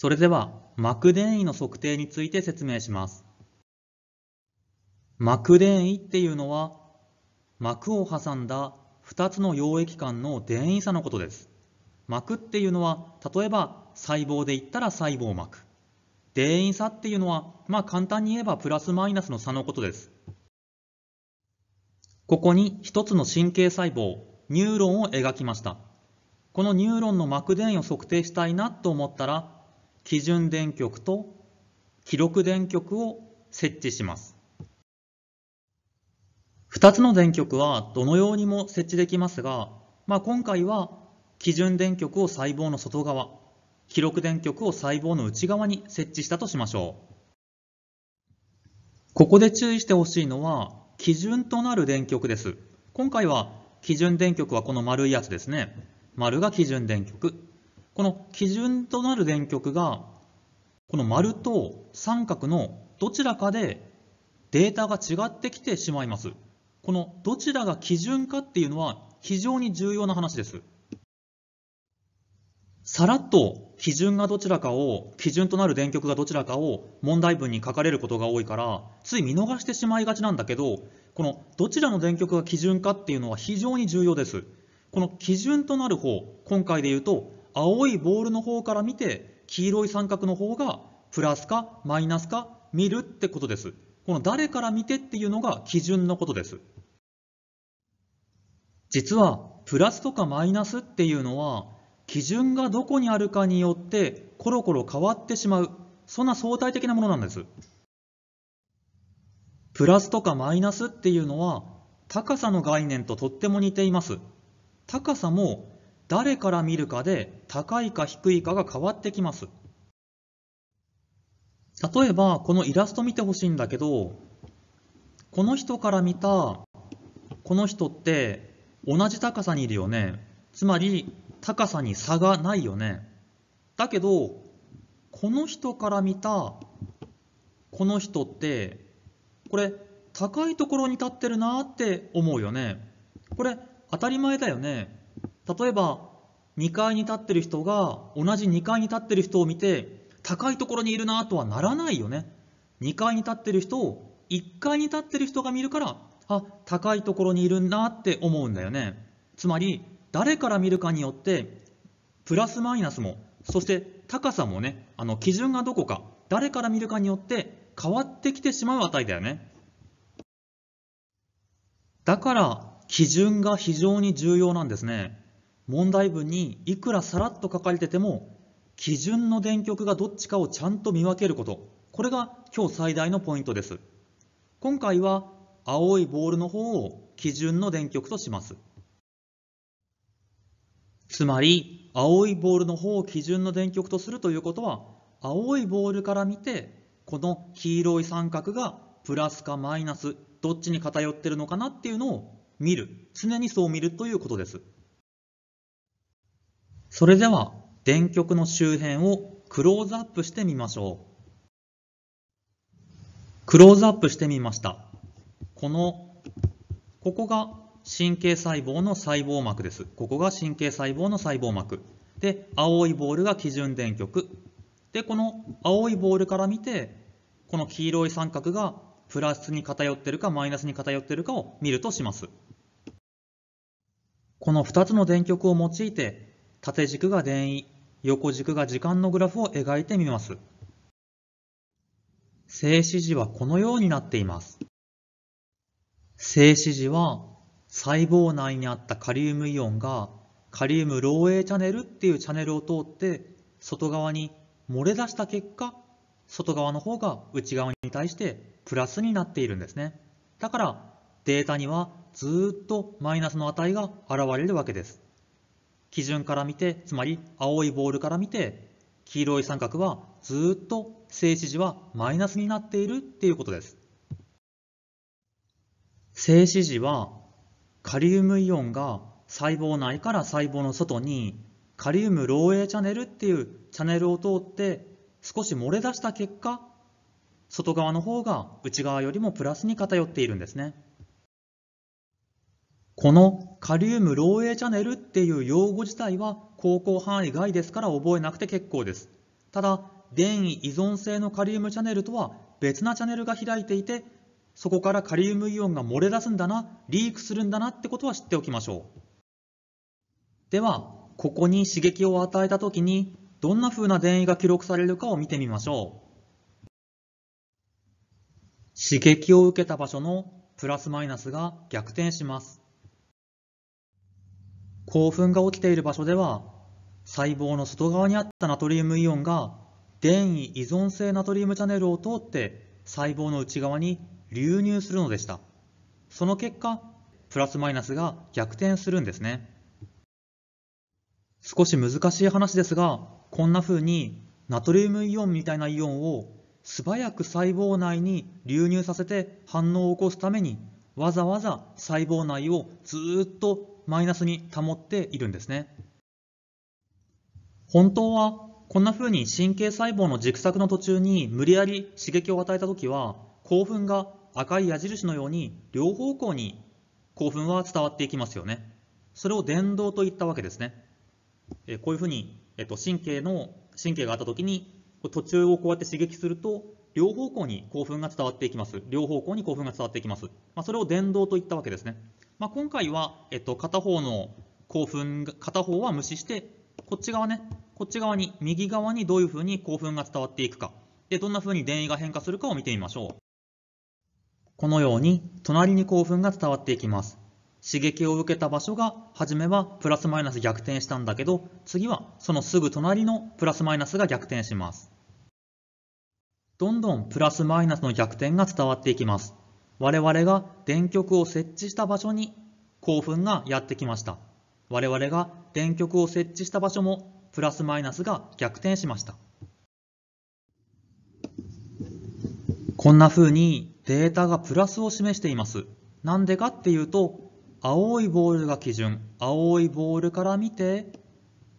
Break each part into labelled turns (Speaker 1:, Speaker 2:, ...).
Speaker 1: それでは、膜電位の測定について説明します。膜電位っていうのは、膜を挟んだ2つの溶液間の電位差のことです。膜っていうのは、例えば細胞で言ったら細胞膜。電位差っていうのは、まあ簡単に言えばプラスマイナスの差のことです。ここに1つの神経細胞、ニューロンを描きました。このニューロンの膜電位を測定したいなと思ったら、基準電極と記録電極を設置します。2つの電極はどのようにも設置できますが、まあ、今回は基準電極を細胞の外側、記録電極を細胞の内側に設置したとしましょう。ここで注意してほしいのは、基準となる電極です。今回は基準電極はこの丸いやつですね。丸が基準電極。この基準となる電極がこの丸と三角のどちらかでデータが違ってきてしまいます。このどちらが基準かっていうのは非常に重要な話です。さらっと基準がどちらかを、基準となる電極がどちらかを問題文に書かれることが多いから、つい見逃してしまいがちなんだけど、このどちらの電極が基準かっていうのは非常に重要です。この基準となる方、今回で言うと青いボールの方から見て黄色い三角の方がプラスかマイナスか見るってことです。この誰から見てっていうのが基準のことです。実はプラスとかマイナスっていうのは基準がどこにあるかによってコロコロ変わってしまうそんな相対的なものなんですプラスとかマイナスっていうのは高さの概念ととっても似ています高さも誰から見るかで高いか低いかが変わってきます。例えば、このイラスト見てほしいんだけど、この人から見た、この人って同じ高さにいるよね。つまり、高さに差がないよね。だけど、この人から見た、この人って、これ、高いところに立ってるなって思うよね。これ、当たり前だよね。例えば、2階に立ってる人が同じ2階に立ってる人を見て高いところにいるなとはならないよね2階に立ってる人を1階に立ってる人が見るからあ高いところにいるなって思うんだよねつまり誰から見るかによってプラスマイナスもそして高さもねあの基準がどこか誰から見るかによって変わってきてしまう値だよねだから基準が非常に重要なんですね問題文にいくらさらっと書かれてても基準の電極がどっちかをちゃんと見分けることこれが今日最大のポイントです今回は青いボールの方を基準の電極としますつまり青いボールの方を基準の電極とするということは青いボールから見てこの黄色い三角がプラスかマイナスどっちに偏ってるのかなっていうのを見る常にそう見るということです。それでは電極の周辺をクローズアップしてみましょう。クローズアップしてみました。この、ここが神経細胞の細胞膜です。ここが神経細胞の細胞膜。で、青いボールが基準電極。で、この青いボールから見て、この黄色い三角がプラスに偏ってるかマイナスに偏ってるかを見るとします。この2つの電極を用いて縦軸が電位、横軸が時間のグラフを描いてみます。静止時はこのようになっています。静止時は細胞内にあったカリウムイオンがカリウム漏洩チャネルっていうチャネルを通って外側に漏れ出した結果外側の方が内側に対してプラスになっているんですねだからデータにはずっとマイナスの値が現れるわけです基準から見て、つまり青いボールから見て、黄色い三角はずっと静止時はマイナスになっているっていうことです。静止時はカリウムイオンが細胞内から細胞の外にカリウム漏洩チャネルっていうチャネルを通って少し漏れ出した結果外側の方が内側よりもプラスに偏っているんですね。このカリウム漏洩チャネルっていう用語自体は高校範囲外ですから覚えなくて結構です。ただ、電位依存性のカリウムチャネルとは別なチャネルが開いていて、そこからカリウムイオンが漏れ出すんだな、リークするんだなってことは知っておきましょう。では、ここに刺激を与えた時に、どんな風な電位が記録されるかを見てみましょう。刺激を受けた場所のプラスマイナスが逆転します。興奮が起きている場所では、細胞の外側にあったナトリウムイオンが、電位依存性ナトリウムチャネルを通って細胞の内側に流入するのでした。その結果、プラスマイナスが逆転するんですね。少し難しい話ですが、こんな風にナトリウムイオンみたいなイオンを素早く細胞内に流入させて反応を起こすためにわざわざ細胞内をずっとマイナスに保っているんですね。本当はこんな風に神経細胞の軸索の途中に無理やり刺激を与えた時は興奮が赤い矢印のように両方向に興奮は伝わっていきますよね。それを電動といったわけですね。えこういう風に、えっと、神経の神経があった時に途中をこうやって刺激すると両方向に興奮が伝わっていきます。両方向に興奮が伝わっていきます。まあ、それを電動といったわけですね。まあ、今回は、えっと、片方の興奮片方は無視してこっち側ねこっち側に右側にどういうふうに興奮が伝わっていくかでどんなふうに電位が変化するかを見てみましょうこのように隣に興奮が伝わっていきます刺激を受けた場所が初めはプラスマイナス逆転したんだけど次はそのすぐ隣のプラスマイナスが逆転しますどんどんプラスマイナスの逆転が伝わっていきます我々が電極を設置した場所に興奮がやってきました。我々が電極を設置した場所もプラスマイナスが逆転しました。こんな風にデータがプラスを示しています。なんでかっていうと、青いボールが基準、青いボールから見て、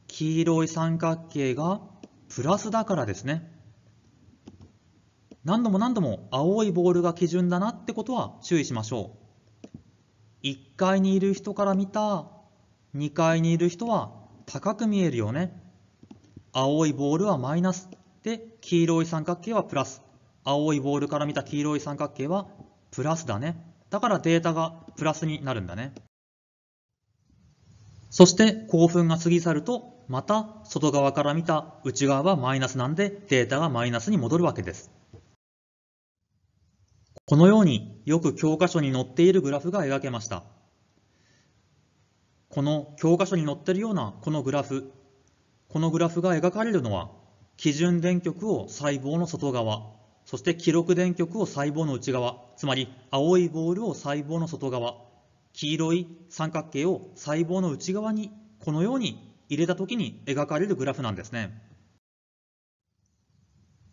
Speaker 1: 黄色い三角形がプラスだからですね。何度も何度も青いボールが基準だなってことは注意しましょう1階にいる人から見た2階にいる人は高く見えるよね青いボールはマイナスで黄色い三角形はプラス青いボールから見た黄色い三角形はプラスだねだからデータがプラスになるんだねそして興奮が過ぎ去るとまた外側から見た内側はマイナスなんでデータがマイナスに戻るわけですこのようによく教科書に載っているグラフが描けました。この教科書に載っているようなこのグラフ、このグラフが描かれるのは、基準電極を細胞の外側、そして記録電極を細胞の内側、つまり青いボールを細胞の外側、黄色い三角形を細胞の内側にこのように入れた時に描かれるグラフなんですね。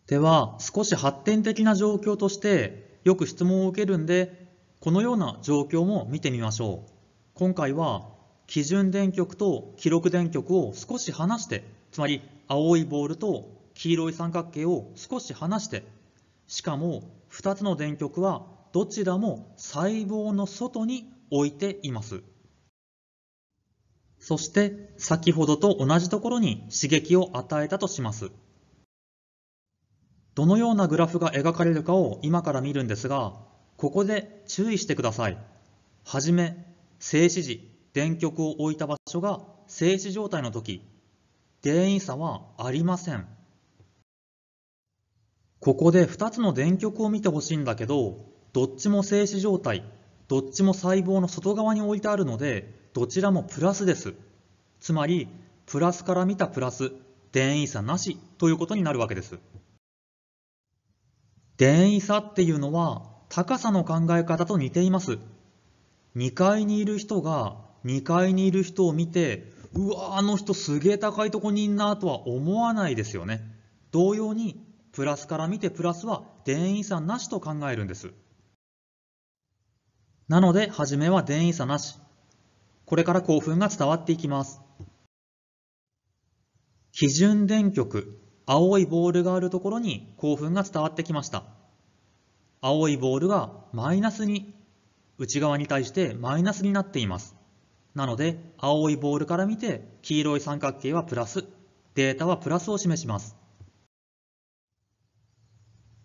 Speaker 1: では少し発展的な状況としてよく質問を受けるんで、このような状況も見てみましょう。今回は、基準電極と記録電極を少し離して、つまり青いボールと黄色い三角形を少し離して、しかも2つの電極はどちらも細胞の外に置いています。そして先ほどと同じところに刺激を与えたとします。どのようなグラフが描かれるかを今から見るんですが、ここで注意してください。はじめ、静止時、電極を置いた場所が静止状態の時、電位差はありません。ここで2つの電極を見てほしいんだけど、どっちも静止状態、どっちも細胞の外側に置いてあるので、どちらもプラスです。つまり、プラスから見たプラス、電位差なしということになるわけです。電位差っていうのは高さの考え方と似ています。2階にいる人が2階にいる人を見て、うわあの人すげえ高いとこにいんなとは思わないですよね。同様に、プラスから見てプラスは電位差なしと考えるんです。なので、初めは電位差なし。これから興奮が伝わっていきます。基準電極青いボールがあるところに興奮が伝わってきました。青いボールがマイナスに、内側に対してマイナスになっています。なので、青いボールから見て、黄色い三角形はプラス、データはプラスを示します。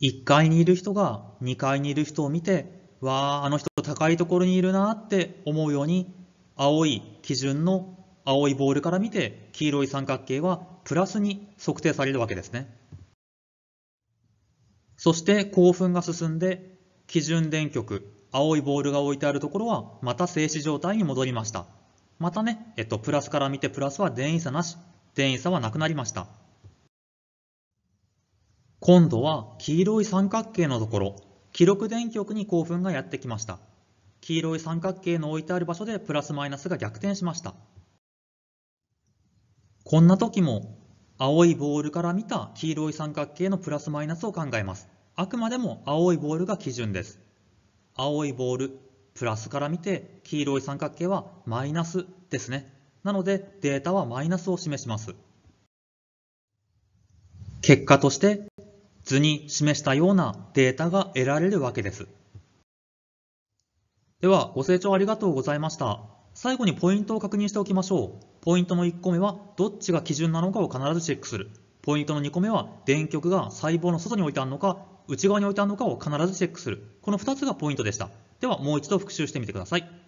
Speaker 1: 1階にいる人が2階にいる人を見て、わあ、あの人高いところにいるなって思うように、青い基準の青いボールから見て、黄色い三角形はプラスに測定されるわけですね。そして興奮が進んで基準電極、青いボールが置いてあるところはまた静止状態に戻りました。またね、えっと、プラスから見てプラスは電位差なし、電位差はなくなりました。今度は黄色い三角形のところ、記録電極に興奮がやってきました。黄色い三角形の置いてある場所でプラスマイナスが逆転しました。こんな時も青いボールから見た黄色い三角形のプラスマイナスを考えます。あくまでも青いボールが基準です。青いボール、プラスから見て黄色い三角形はマイナスですね。なのでデータはマイナスを示します。結果として図に示したようなデータが得られるわけです。では、ご清聴ありがとうございました。最後にポイントを確認しておきましょう。ポイントの1個目はどっちが基準なのかを必ずチェックする。ポイントの2個目は電極が細胞の外に置いてあるのか内側に置いてあるのかを必ずチェックする。この2つがポイントでした。ではもう一度復習してみてください。